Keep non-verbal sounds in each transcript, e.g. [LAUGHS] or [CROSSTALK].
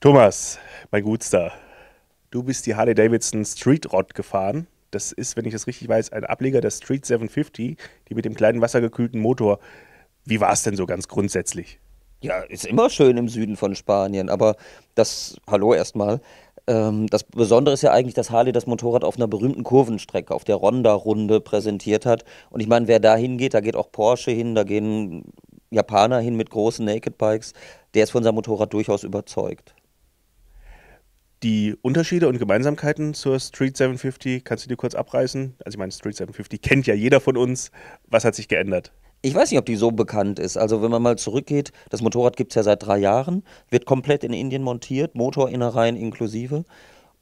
Thomas, mein Gutster, du bist die Harley Davidson Street Rod gefahren. Das ist, wenn ich das richtig weiß, ein Ableger der Street 750, die mit dem kleinen wassergekühlten Motor. Wie war es denn so ganz grundsätzlich? Ja, ist immer schön im Süden von Spanien, aber das, hallo erstmal, ähm, das Besondere ist ja eigentlich, dass Harley das Motorrad auf einer berühmten Kurvenstrecke, auf der Ronda-Runde präsentiert hat. Und ich meine, wer da hingeht, da geht auch Porsche hin, da gehen Japaner hin mit großen Naked Bikes, der ist von seinem Motorrad durchaus überzeugt die Unterschiede und Gemeinsamkeiten zur Street 750 kannst du dir kurz abreißen? Also ich meine, Street 750 kennt ja jeder von uns. Was hat sich geändert? Ich weiß nicht, ob die so bekannt ist. Also wenn man mal zurückgeht, das Motorrad gibt es ja seit drei Jahren, wird komplett in Indien montiert, Motorinnereien inklusive.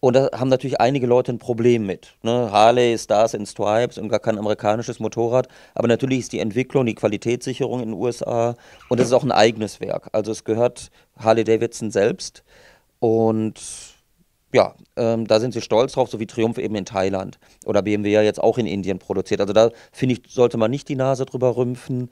Und da haben natürlich einige Leute ein Problem mit. Ne? Harley, Stars and Stripes und gar kein amerikanisches Motorrad. Aber natürlich ist die Entwicklung, die Qualitätssicherung in den USA und es ist auch ein eigenes Werk. Also es gehört Harley Davidson selbst. Und ja, ähm, da sind sie stolz drauf, so wie Triumph eben in Thailand oder BMW ja jetzt auch in Indien produziert. Also da finde ich, sollte man nicht die Nase drüber rümpfen.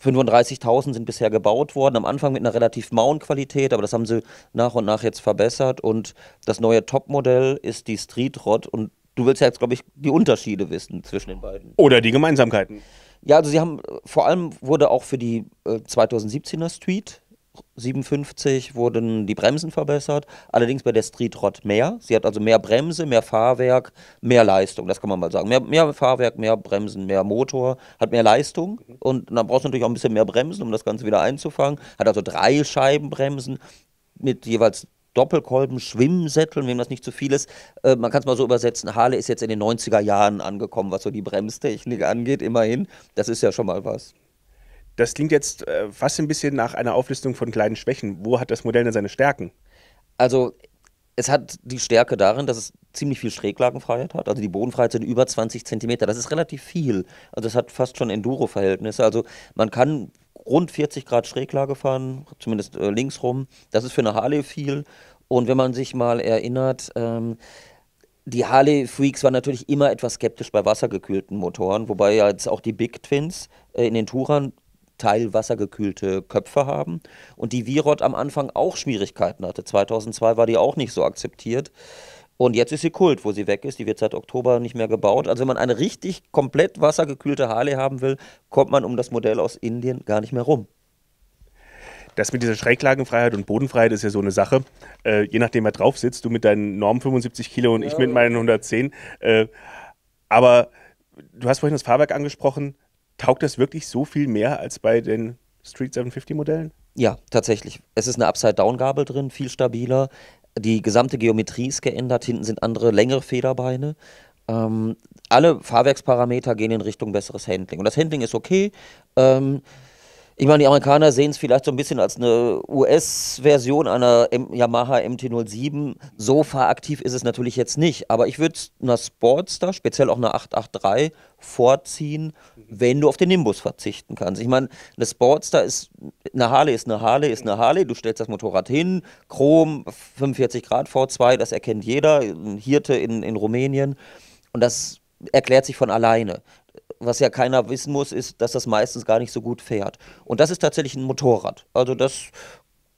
35.000 sind bisher gebaut worden, am Anfang mit einer relativ mauen Qualität, aber das haben sie nach und nach jetzt verbessert. Und das neue Topmodell ist die Street Rod und du willst ja jetzt, glaube ich, die Unterschiede wissen zwischen den beiden. Oder die Gemeinsamkeiten. Ja, also sie haben, äh, vor allem wurde auch für die äh, 2017er Street 57 wurden die Bremsen verbessert, allerdings bei der Street Rod mehr. Sie hat also mehr Bremse, mehr Fahrwerk, mehr Leistung, das kann man mal sagen. Mehr, mehr Fahrwerk, mehr Bremsen, mehr Motor, hat mehr Leistung und dann brauchst du natürlich auch ein bisschen mehr Bremsen, um das Ganze wieder einzufangen. Hat also drei Scheibenbremsen mit jeweils Doppelkolben, Schwimmsätteln, wem das nicht zu viel ist. Äh, man kann es mal so übersetzen, Harley ist jetzt in den 90er Jahren angekommen, was so die Bremstechnik angeht, immerhin. Das ist ja schon mal was. Das klingt jetzt äh, fast ein bisschen nach einer Auflistung von kleinen Schwächen. Wo hat das Modell denn seine Stärken? Also es hat die Stärke darin, dass es ziemlich viel Schräglagenfreiheit hat. Also die Bodenfreiheit sind über 20 Zentimeter. Das ist relativ viel. Also es hat fast schon Enduro-Verhältnisse. Also man kann rund 40 Grad Schräglage fahren, zumindest äh, links rum. Das ist für eine Harley viel. Und wenn man sich mal erinnert, ähm, die Harley-Freaks waren natürlich immer etwas skeptisch bei wassergekühlten Motoren, wobei ja jetzt auch die Big Twins äh, in den Tourern teilwassergekühlte Köpfe haben und die Virot am Anfang auch Schwierigkeiten hatte. 2002 war die auch nicht so akzeptiert. Und jetzt ist sie Kult, wo sie weg ist. Die wird seit Oktober nicht mehr gebaut. Also wenn man eine richtig komplett wassergekühlte Harley haben will, kommt man um das Modell aus Indien gar nicht mehr rum das mit dieser Schräglagenfreiheit und Bodenfreiheit ist ja so eine Sache. Äh, je nachdem, wer drauf sitzt, du mit deinen Norm 75 Kilo und ja. ich mit meinen 110. Äh, aber du hast vorhin das Fahrwerk angesprochen taugt das wirklich so viel mehr als bei den Street 750 Modellen? Ja, tatsächlich. Es ist eine Upside-Down-Gabel drin, viel stabiler. Die gesamte Geometrie ist geändert. Hinten sind andere längere Federbeine. Ähm, alle Fahrwerksparameter gehen in Richtung besseres Handling. Und das Handling ist okay. Ähm, ich meine, die Amerikaner sehen es vielleicht so ein bisschen als eine US-Version einer M Yamaha MT-07. So fahraktiv ist es natürlich jetzt nicht. Aber ich würde einer Sportster, speziell auch einer 883, vorziehen, mhm. wenn du auf den Nimbus verzichten kannst. Ich meine, eine Sportster ist, eine Harley ist eine Harley, ist eine Harley. Du stellst das Motorrad hin, Chrom, 45 Grad V2, das erkennt jeder. Ein Hirte in, in Rumänien. Und das erklärt sich von alleine was ja keiner wissen muss, ist, dass das meistens gar nicht so gut fährt. Und das ist tatsächlich ein Motorrad. Also das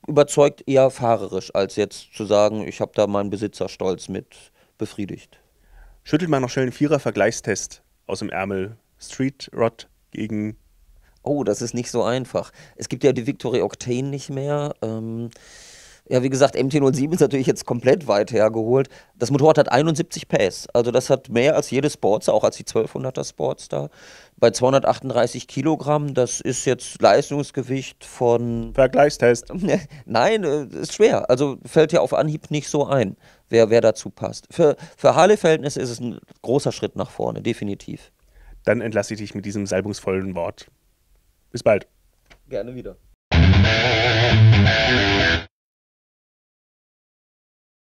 überzeugt eher fahrerisch, als jetzt zu sagen, ich habe da meinen Besitzerstolz mit befriedigt. Schüttelt mal noch schnell einen Vierer-Vergleichstest aus dem Ärmel. Street Rod gegen. Oh, das ist nicht so einfach. Es gibt ja die Victory Octane nicht mehr. Ähm ja, wie gesagt, MT-07 ist natürlich jetzt komplett weit hergeholt. Das Motorrad hat 71 PS, also das hat mehr als jede Sportster, auch als die 1200er Sportster. Bei 238 Kilogramm, das ist jetzt Leistungsgewicht von... Vergleichstest. [LAUGHS] Nein, äh, ist schwer, also fällt ja auf Anhieb nicht so ein, wer, wer dazu passt. Für, für Harley-Verhältnisse ist es ein großer Schritt nach vorne, definitiv. Dann entlasse ich dich mit diesem salbungsvollen Wort. Bis bald. Gerne wieder.